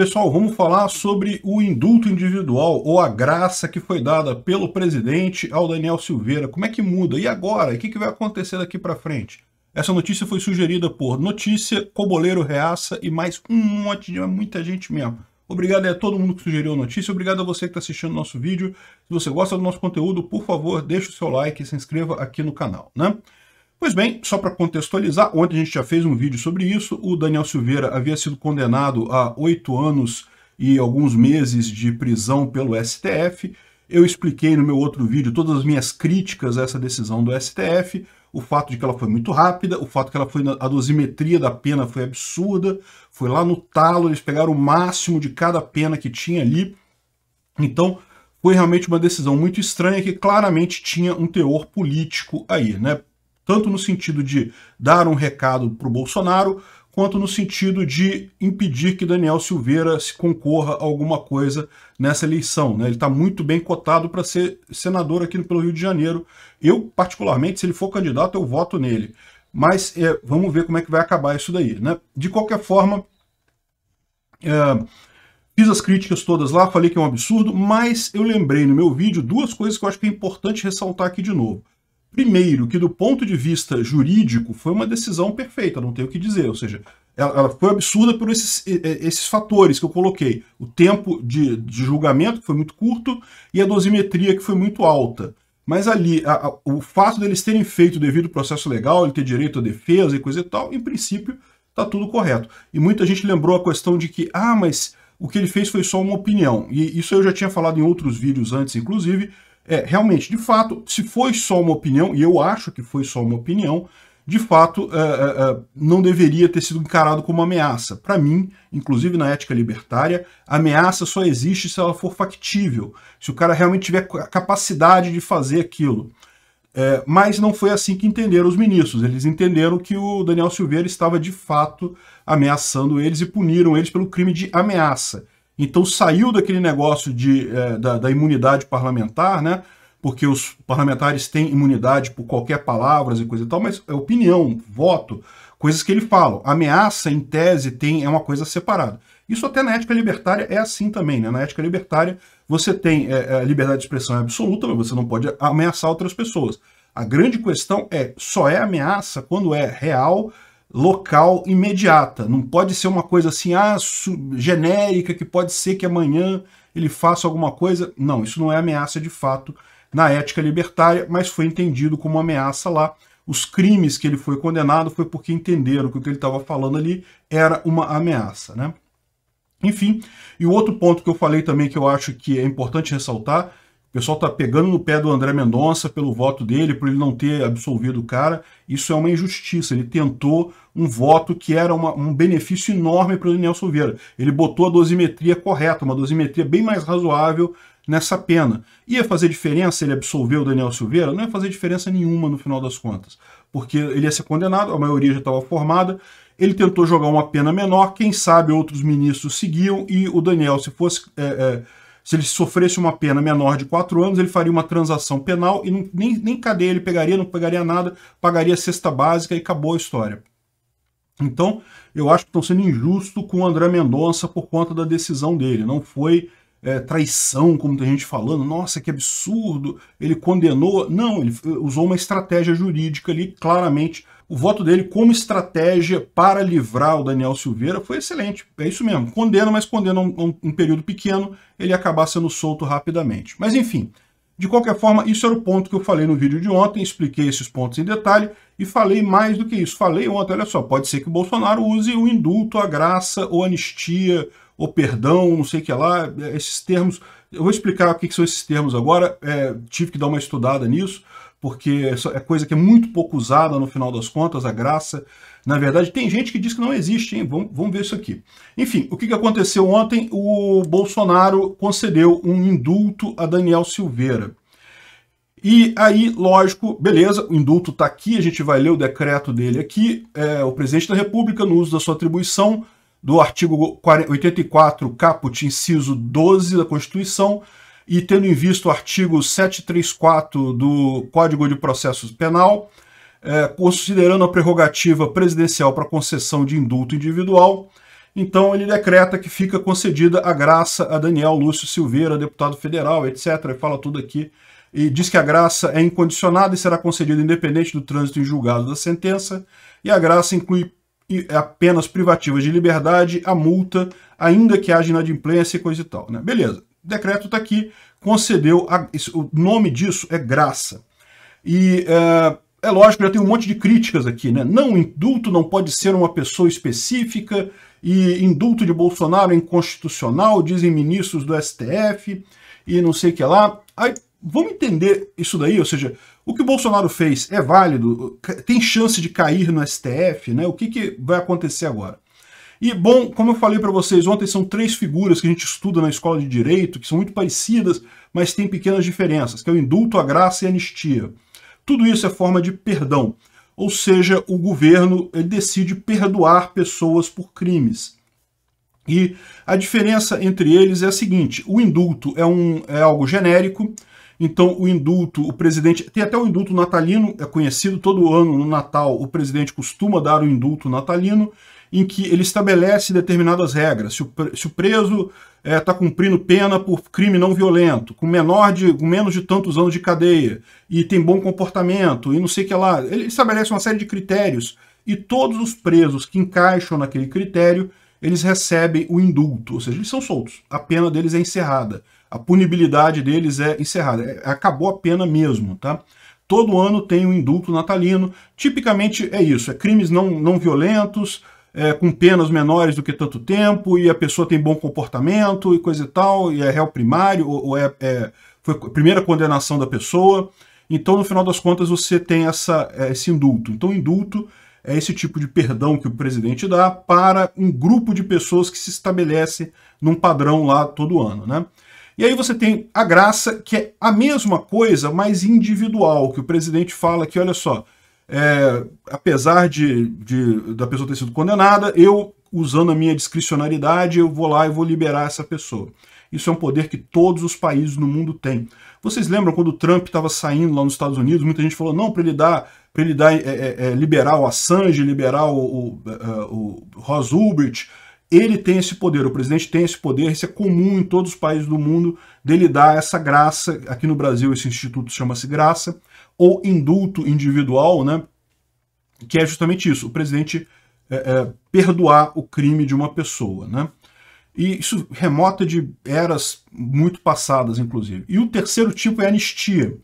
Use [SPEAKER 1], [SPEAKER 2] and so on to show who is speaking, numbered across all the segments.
[SPEAKER 1] Pessoal, vamos falar sobre o indulto individual ou a graça que foi dada pelo presidente ao Daniel Silveira. Como é que muda? E agora? O que, vai acontecer daqui para frente? Essa notícia foi sugerida por Notícia, Coboleiro Reaça e mais um monte de muita gente mesmo. Obrigado a todo mundo que sugeriu a notícia, obrigado a você que está assistindo nosso vídeo. Se você gosta do nosso conteúdo, por favor, deixe o seu like e se inscreva aqui no canal, né? Pois bem, só para contextualizar, ontem a gente já fez um vídeo sobre isso, o Daniel Silveira havia sido condenado a oito anos e alguns meses de prisão pelo STF, eu expliquei no meu outro vídeo todas as minhas críticas a essa decisão do STF, o fato de que ela foi muito rápida, o fato que ela foi a dosimetria da pena foi absurda, foi lá no talo, eles pegaram o máximo de cada pena que tinha ali. Então, foi realmente uma decisão muito estranha que claramente tinha um teor político aí, né? tanto no sentido de dar um recado para o Bolsonaro, quanto no sentido de impedir que Daniel Silveira se concorra a alguma coisa nessa eleição. Né? Ele está muito bem cotado para ser senador aqui pelo Rio de Janeiro. Eu, particularmente, se ele for candidato, eu voto nele. Mas é, vamos ver como é que vai acabar isso daí. Né? De qualquer forma, é, Fiz as críticas todas lá, falei que é um absurdo, mas eu lembrei no meu vídeo duas coisas que eu acho que é importante ressaltar aqui de novo. Primeiro, que do ponto de vista jurídico foi uma decisão perfeita, não tenho o que dizer. Ou seja, ela, ela foi absurda por esses, esses fatores que eu coloquei: o tempo de, de, julgamento, que foi muito curto, e a dosimetria, que foi muito alta. Mas ali, a, a, o fato deles terem feito devido ao processo legal, ele ter direito à defesa e coisa e tal, em princípio, está tudo correto. E muita gente lembrou a questão de que, ah, mas o que ele fez foi só uma opinião. E isso eu já tinha falado em outros vídeos antes, inclusive é, realmente, de fato, se foi só uma opinião, e eu acho que foi só uma opinião, de fato, é, é, é não deveria ter sido encarado como ameaça. Para mim, inclusive na ética libertária, ameaça só existe se ela for factível, se o cara realmente tiver a capacidade de fazer aquilo. É, mas não foi assim que entenderam os ministros. Eles entenderam que o Daniel Silveira estava de fato ameaçando eles e puniram eles pelo crime de ameaça. Então saiu daquele negócio de, é, da, da, imunidade parlamentar, né? Porque os parlamentares têm imunidade por qualquer palavra e coisa e tal, mas é opinião, voto, coisas que ele fala. Ameaça, em tese, tem, é uma coisa separada. Isso até na ética libertária é assim também, né? Na ética libertária você tem é, é, a liberdade de expressão é absoluta, mas você não pode ameaçar outras pessoas. A grande questão é, só é ameaça quando é real, local imediata. Não pode ser uma coisa assim, ah, genérica, que pode ser que amanhã ele faça alguma coisa. Não, isso não é ameaça de fato na ética libertária, mas foi entendido como ameaça lá. Os crimes que ele foi condenado foi porque entenderam que o que ele estava falando ali era uma ameaça, né? Enfim, e o outro ponto que eu falei também que eu acho que é importante ressaltar o pessoal está pegando no pé do André Mendonça pelo voto dele, por ele não ter absolvido o cara. Isso é uma injustiça. Ele tentou um voto que era uma, um benefício enorme para o Daniel Silveira. Ele botou a dosimetria correta, uma dosimetria bem mais razoável nessa pena. Ia fazer diferença ele absolver o Daniel Silveira? Não ia fazer diferença nenhuma no final das contas, porque ele ia ser condenado, a maioria já estava formada, ele tentou jogar uma pena menor, quem sabe outros ministros seguiam e o Daniel, se fosse é, é, se ele sofresse uma pena menor de quatro anos, ele faria uma transação penal e não, nem, nem cadeia ele pegaria, não pegaria nada, pagaria cesta básica e acabou a história. Então, eu acho que estão sendo injusto com o André Mendonça por conta da decisão dele. Não foi é, traição, como tem gente falando, nossa, que absurdo, ele condenou. Não, ele usou uma estratégia jurídica ali, claramente o voto dele como estratégia para livrar o Daniel Silveira foi excelente. É isso mesmo. Condena, mas condena um, um, um período pequeno, ele acabar sendo solto rapidamente. Mas enfim, de qualquer forma, isso era o ponto que eu falei no vídeo de ontem, expliquei esses pontos em detalhe e falei mais do que isso. Falei ontem, olha só, pode ser que o Bolsonaro use o indulto, a graça, ou anistia, ou perdão, não sei o que lá, é, esses termos. Eu vou explicar o que são esses termos agora, é, tive que dar uma estudada nisso porque é, é coisa que é muito pouco usada no final das contas, a graça. Na verdade, tem gente que diz que não existe, hein? Vamos, vamos ver isso aqui. Enfim, o que aconteceu ontem? O Bolsonaro concedeu um indulto a Daniel Silveira. E aí, lógico, beleza, o indulto está aqui, a gente vai ler o decreto dele aqui. É, o presidente da República, no uso da sua atribuição, do artigo 84, caput, inciso 12 da Constituição, e tendo em vista o artigo 734 do Código de Processo Penal, é, considerando a prerrogativa presidencial para concessão de indulto individual, então ele decreta que fica concedida a graça a Daniel Lúcio Silveira, deputado federal, etc. Ele fala tudo aqui e diz que a graça é incondicionada e será concedida independente do trânsito em julgado da sentença, e a graça inclui é apenas privativas de liberdade, a multa, ainda que haja inadimplência e coisa e tal. Né? Beleza decreto está aqui, concedeu. A, o nome disso é graça. E eh, é lógico, já tem um monte de críticas aqui, né? Não, indulto não pode ser uma pessoa específica, e indulto de Bolsonaro é inconstitucional, dizem ministros do STF, e não sei o que lá. Aí, vamos entender isso daí, ou seja, o que o Bolsonaro fez é válido, tem chance de cair no STF, né? O que, que vai acontecer agora? E, bom, como eu falei para vocês ontem, são três figuras que a gente estuda na escola de direito, que são muito parecidas, mas têm pequenas diferenças, que é o indulto, a graça e a anistia. Tudo isso é forma de perdão, ou seja, o governo decide perdoar pessoas por crimes. E a diferença entre eles é a seguinte: o indulto é, um, é algo genérico, então, o indulto, o presidente. Tem até o indulto natalino, é conhecido todo ano no Natal. O presidente costuma dar o indulto natalino em que ele estabelece determinadas regras. Se o, se o preso está é, tá cumprindo pena por crime não violento, com menor de com menos de tantos anos de cadeia, e tem bom comportamento, e não sei o que lá. Ele estabelece uma série de critérios, e todos os presos que encaixam naquele critério, eles recebem o indulto, ou seja, eles são soltos. A pena deles é encerrada. A punibilidade deles é encerrada. É, acabou a pena mesmo, tá? Todo ano tem um indulto natalino. Tipicamente é isso, é crimes não, não violentos, é, com penas menores do que tanto tempo, e a pessoa tem bom comportamento e coisa e tal, e é réu primário, ou, ou é, é, foi a primeira condenação da pessoa. Então, no final das contas, você tem essa, é, esse indulto. Então, indulto é esse tipo de perdão que o presidente dá para um grupo de pessoas que se estabelece num padrão lá todo ano, né? E aí você tem a graça, que é a mesma coisa, mas individual, que o presidente fala que, olha só, é, apesar de, de, da pessoa ter sido condenada, eu, usando a minha discricionariedade, eu vou lá e vou liberar essa pessoa. Isso é um poder que todos os países no mundo têm. Vocês lembram quando o Trump estava saindo lá nos Estados Unidos, muita gente falou, não, para ele dar, para ele dar é, é, é, liberar o Assange, liberar o, o, é, o Ross Ulbricht, ele tem esse poder, o presidente tem esse poder, isso é comum em todos os países do mundo, dele dar essa graça, aqui no Brasil esse instituto chama-se graça, ou indulto individual, né? que é justamente isso, o presidente é, é, perdoar o crime de uma pessoa. Né? E isso remota de eras muito passadas, inclusive. E o terceiro tipo é anistia.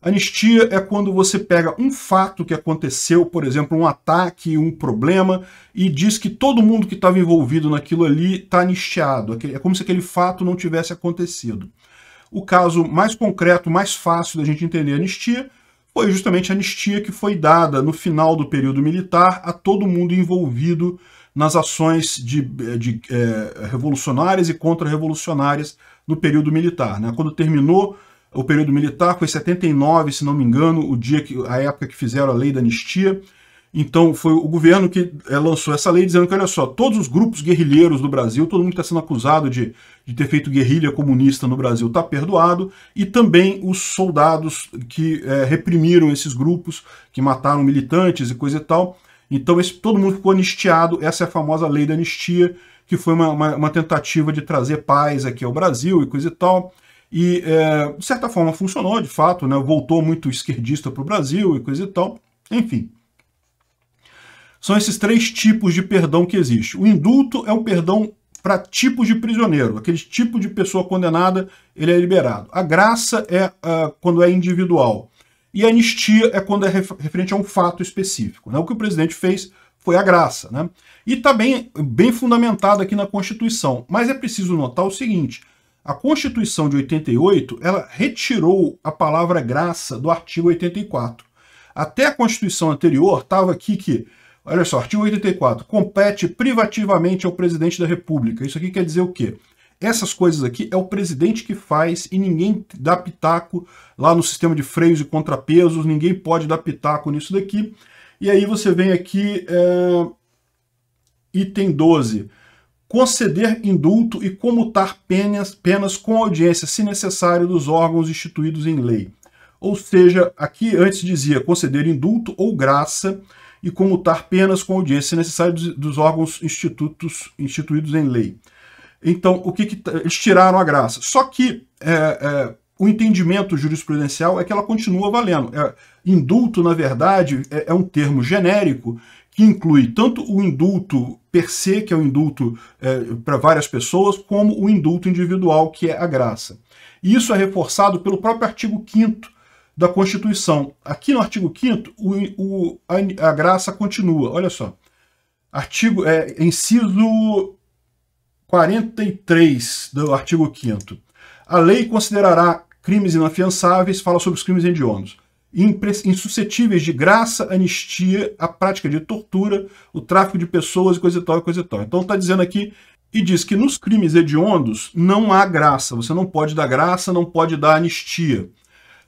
[SPEAKER 1] Anistia é quando você pega um fato que aconteceu, por exemplo, um ataque, um problema, e diz que todo mundo que estava envolvido naquilo ali está anistiado. É como se aquele fato não tivesse acontecido. O caso mais concreto, mais fácil da gente entender anistia, foi justamente a anistia que foi dada no final do período militar a todo mundo envolvido nas ações de, de é, revolucionárias e contra-revolucionárias no período militar. Né? Quando terminou o período militar, foi 79, se não me engano, o dia que, a época que fizeram a lei da anistia, então, foi o governo que eh, lançou essa lei dizendo que, olha só, todos os grupos guerrilheiros do Brasil, todo mundo que está sendo acusado de, de ter feito guerrilha comunista no Brasil está perdoado, e também os soldados que é, reprimiram esses grupos, que mataram militantes e coisa e tal. Então, esse, todo mundo ficou anistiado, essa é a famosa lei da anistia, que foi uma, uma, uma tentativa de trazer paz aqui ao Brasil e coisa e tal. E, é, de certa forma, funcionou, de fato, né? voltou muito esquerdista para o Brasil e coisa e tal. Enfim, são esses três tipos de perdão que existe. O indulto é um perdão para tipos de prisioneiro, aquele tipo de pessoa condenada, ele é liberado. A graça é uh, quando é individual. E a anistia é quando é referente a um fato específico. Né? O que o presidente fez foi a graça. Né? E está bem, bem fundamentado aqui na Constituição. Mas é preciso notar o seguinte, a Constituição de 88, ela retirou a palavra graça do artigo 84. Até a Constituição anterior estava aqui que Olha só, artigo 84. Compete privativamente ao presidente da República. Isso aqui quer dizer o quê? Essas coisas aqui é o presidente que faz e ninguém dá pitaco lá no sistema de freios e contrapesos, ninguém pode dar pitaco nisso daqui. E aí você vem aqui, é... item 12 conceder indulto e comutar penas, penas com audiência, se necessário, dos órgãos instituídos em lei. Ou seja, aqui antes dizia conceder indulto ou graça, e comutar penas com audiência, se necessário, dos órgãos institutos, instituídos em lei. Então, o que, que eles tiraram a graça? Só que é, é, o entendimento jurisprudencial é que ela continua valendo. É, indulto, na verdade, é, é um termo genérico que inclui tanto o indulto per se, que é o indulto é, para várias pessoas, como o indulto individual, que é a graça. E isso é reforçado pelo próprio artigo 5 da Constituição. Aqui no artigo 5 o, o, a, a, graça continua, olha só. Artigo, é, inciso 43 do artigo 5 A lei considerará crimes inafiançáveis, fala sobre os crimes hediondos, insuscetíveis de graça, anistia, a prática de tortura, o tráfico de pessoas e coisa e tal, coisa e tal. Então está dizendo aqui e diz que nos crimes hediondos não há graça, você não pode dar graça, não pode dar anistia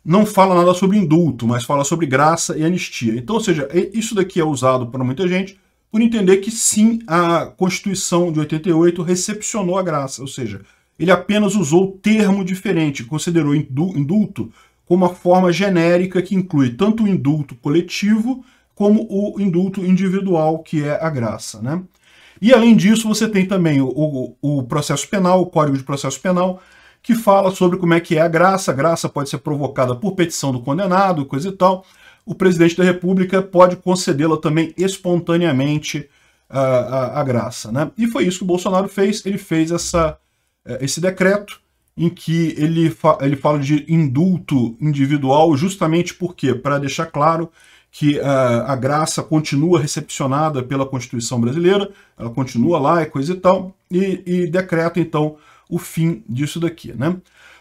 [SPEAKER 1] não fala nada sobre indulto, mas fala sobre graça e anistia. Então, ou seja, isso daqui é usado para muita gente por entender que sim, a Constituição de 88 recepcionou a graça, ou seja, ele apenas usou termo diferente, considerou indulto como uma forma genérica que inclui tanto o indulto coletivo como o indulto individual, que é a graça. Né? E além disso, você tem também o, o, o processo penal, o Código de Processo Penal, que fala sobre como é que é a graça. A graça pode ser provocada por petição do condenado, coisa e tal. O presidente da República pode concedê-la também espontaneamente a, ah, a, a, graça. Né? E foi isso que o Bolsonaro fez. Ele fez essa, eh, esse decreto em que ele, fa ele fala de indulto individual, justamente porque, para deixar claro que a, ah, a graça continua recepcionada pela Constituição brasileira, ela continua lá e coisa e tal, e, e decreta, então, o fim disso daqui, né?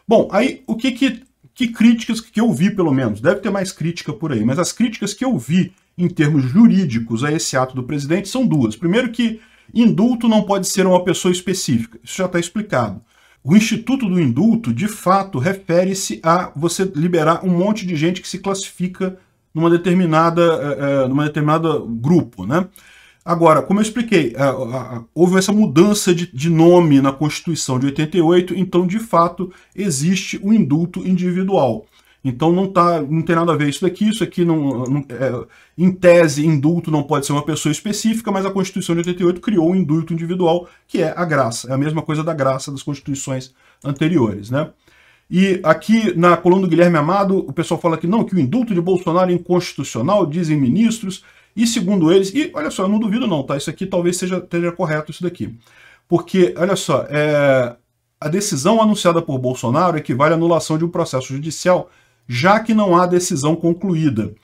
[SPEAKER 1] Bom, aí o que, que, que críticas que eu vi, pelo menos, deve ter mais crítica por aí, mas as críticas que eu vi em termos jurídicos a esse ato do presidente são duas. Primeiro que indulto não pode ser uma pessoa específica, isso já está explicado. O instituto do indulto, de fato, refere-se a você liberar um monte de gente que se classifica numa determinada, eh, eh, numa determinada grupo, né? Agora, como eu expliquei, é, houve essa mudança de, de nome na Constituição de 88, então, de fato, existe o indulto individual. Então não, tá, não tem nada a ver isso daqui, isso aqui não, não é, em tese, indulto não pode ser uma pessoa específica, mas a Constituição de 88 criou o um indulto individual, que é a graça, é a mesma coisa da graça das constituições anteriores, né? E aqui na coluna do Guilherme Amado, o pessoal fala que não, que o indulto de Bolsonaro é inconstitucional, dizem ministros, e segundo eles, e olha só, eu não duvido não, tá? Isso aqui talvez seja, esteja correto isso daqui. Porque, olha só, é, a decisão anunciada por Bolsonaro equivale à anulação de um processo judicial, já que não há decisão concluída.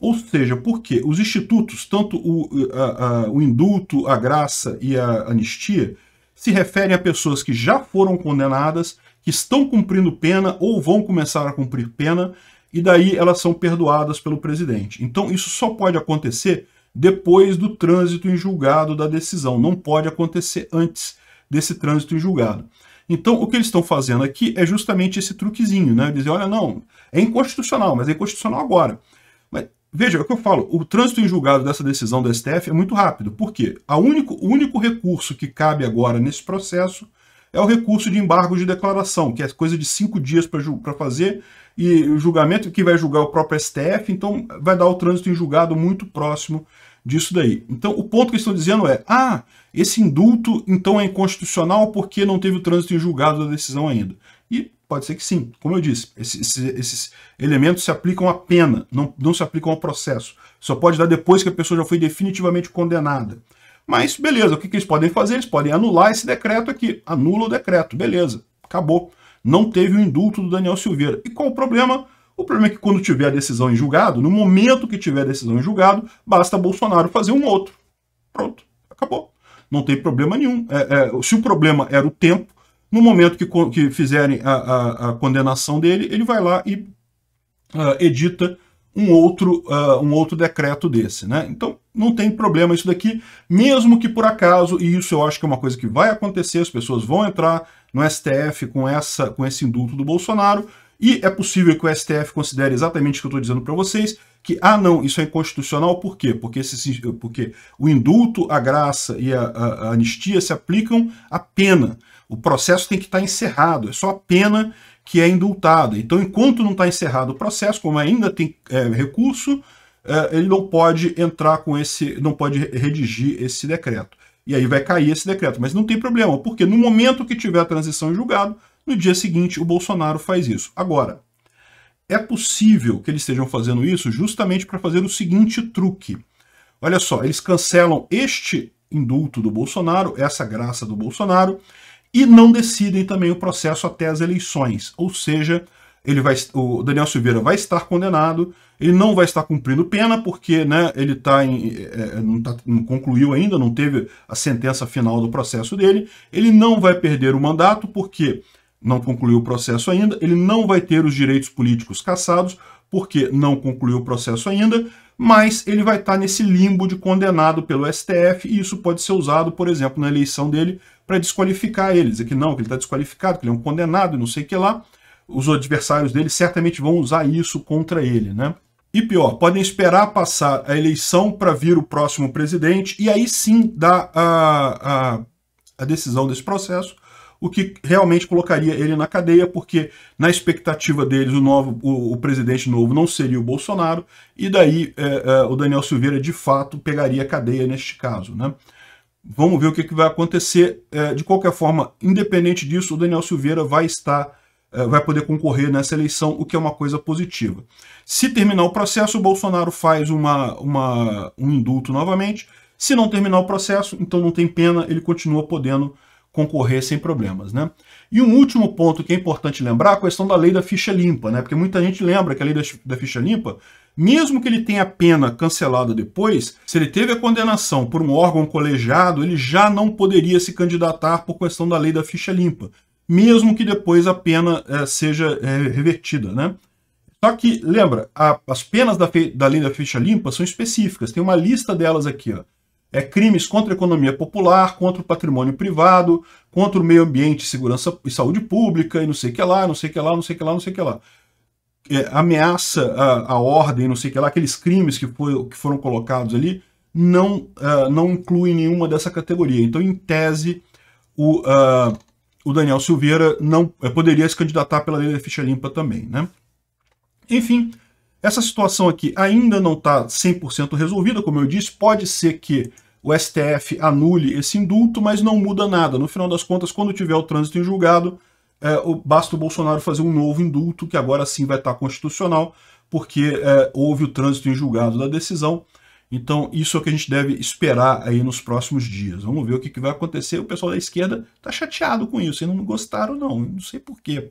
[SPEAKER 1] Ou seja, porque os institutos, tanto o, a, a, o indulto, a graça e a anistia, se referem a pessoas que já foram condenadas, que estão cumprindo pena ou vão começar a cumprir pena e daí elas são perdoadas pelo presidente. Então isso só pode acontecer depois do trânsito em julgado da decisão, não pode acontecer antes desse trânsito em julgado. Então o que eles estão fazendo aqui é justamente esse truquezinho, né? Dizer, olha, não, é inconstitucional, mas é inconstitucional agora. Mas veja, é o que eu falo, o trânsito em julgado dessa decisão do STF é muito rápido. Por quê? A único, o único recurso que cabe agora nesse processo é o recurso de embargo de declaração, que é coisa de cinco dias para fazer, e o julgamento que vai julgar o próprio STF, então vai dar o trânsito em julgado muito próximo disso daí. Então o ponto que estão dizendo é, ah, esse indulto então é inconstitucional porque não teve o trânsito em julgado da decisão ainda. E pode ser que sim, como eu disse, esses, esses elementos se aplicam à pena, não, não se aplicam ao processo. Só pode dar depois que a pessoa já foi definitivamente condenada. Mas beleza, o que, que eles podem fazer? Eles podem anular esse decreto aqui. Anula o decreto, beleza, acabou. Não teve o indulto do Daniel Silveira. E qual o problema? O problema é que quando tiver a decisão em julgado, no momento que tiver a decisão em julgado, basta Bolsonaro fazer um outro. Pronto, acabou. Não tem problema nenhum. É, é, se o problema era o tempo, no momento que, que fizerem a, a, a condenação dele, ele vai lá e uh, edita um outro, uh, um outro decreto desse. Né? Então, não tem problema isso daqui, mesmo que por acaso, e isso eu acho que é uma coisa que vai acontecer, as pessoas vão entrar no STF com, essa, com esse indulto do Bolsonaro, e é possível que o STF considere exatamente o que eu estou dizendo para vocês, que, ah, não, isso é inconstitucional, por quê? Porque, esse, porque o indulto, a graça e a, a, a anistia se aplicam à pena. O processo tem que estar tá encerrado, é só a pena que é indultada. Então, enquanto não está encerrado o processo, como ainda tem é, recurso, é, ele não pode entrar com esse, não pode redigir esse decreto. E aí vai cair esse decreto. Mas não tem problema, porque no momento que tiver a transição em julgado, no dia seguinte o Bolsonaro faz isso. Agora, é possível que eles estejam fazendo isso justamente para fazer o seguinte truque. Olha só, eles cancelam este indulto do Bolsonaro, essa graça do Bolsonaro, e não decidem também o processo até as eleições. Ou seja, ele vai, o Daniel Silveira vai estar condenado, ele não vai estar cumprindo pena, porque né, ele tá em, é, é, não, tá, não concluiu ainda, não teve a sentença final do processo dele, ele não vai perder o mandato, porque não concluiu o processo ainda, ele não vai ter os direitos políticos cassados, porque não concluiu o processo ainda, mas ele vai estar tá nesse limbo de condenado pelo STF e isso pode ser usado, por exemplo, na eleição dele para desqualificar ele, dizer é que não, que ele está desqualificado, que ele é um condenado e não sei o que lá. Os adversários dele certamente vão usar isso contra ele, né? E pior, podem esperar passar a eleição para vir o próximo presidente e aí sim dar a, a, a decisão desse processo o que realmente colocaria ele na cadeia, porque na expectativa deles o, novo, o, o presidente novo não seria o Bolsonaro, e daí é, é, o Daniel Silveira de fato pegaria a cadeia neste caso. Né? Vamos ver o que, que vai acontecer. É, de qualquer forma, independente disso, o Daniel Silveira vai estar é, vai poder concorrer nessa eleição, o que é uma coisa positiva. Se terminar o processo, o Bolsonaro faz uma, uma um indulto novamente. Se não terminar o processo, então não tem pena, ele continua podendo concorrer sem problemas. Né? E um último ponto que é importante lembrar, a questão da lei da ficha limpa, né? porque muita gente lembra que a lei da ficha limpa, mesmo que ele tenha a pena cancelada depois, se ele teve a condenação por um órgão colegiado, ele já não poderia se candidatar por questão da lei da ficha limpa, mesmo que depois a pena é, seja é, revertida. Né? Só que, lembra, a, as penas da, da lei da ficha limpa são específicas, tem uma lista delas aqui, ó é, crimes contra a economia popular, contra o patrimônio privado, contra o meio ambiente, segurança e saúde pública, e não sei o que lá, não sei o que lá, não sei o que lá, não sei o que lá. É, ameaça a, a, ordem, não sei o que lá, aqueles crimes que, foi, que foram colocados ali, não, uh, não inclui nenhuma dessa categoria. Então, em tese, o, uh, o Daniel Silveira não é, poderia se candidatar pela lei da ficha limpa também. Né? Enfim, essa situação aqui ainda não está 100% resolvida, como eu disse, pode ser que o STF anule esse indulto, mas não muda nada. No final das contas, quando tiver o trânsito em julgado, é, basta o Bolsonaro fazer um novo indulto, que agora sim vai estar tá constitucional, porque é, houve o trânsito em julgado da decisão. Então, isso é o que a gente deve esperar aí nos próximos dias. Vamos ver o que, que vai acontecer. O pessoal da esquerda está chateado com isso. E não gostaram, não. Não sei porquê.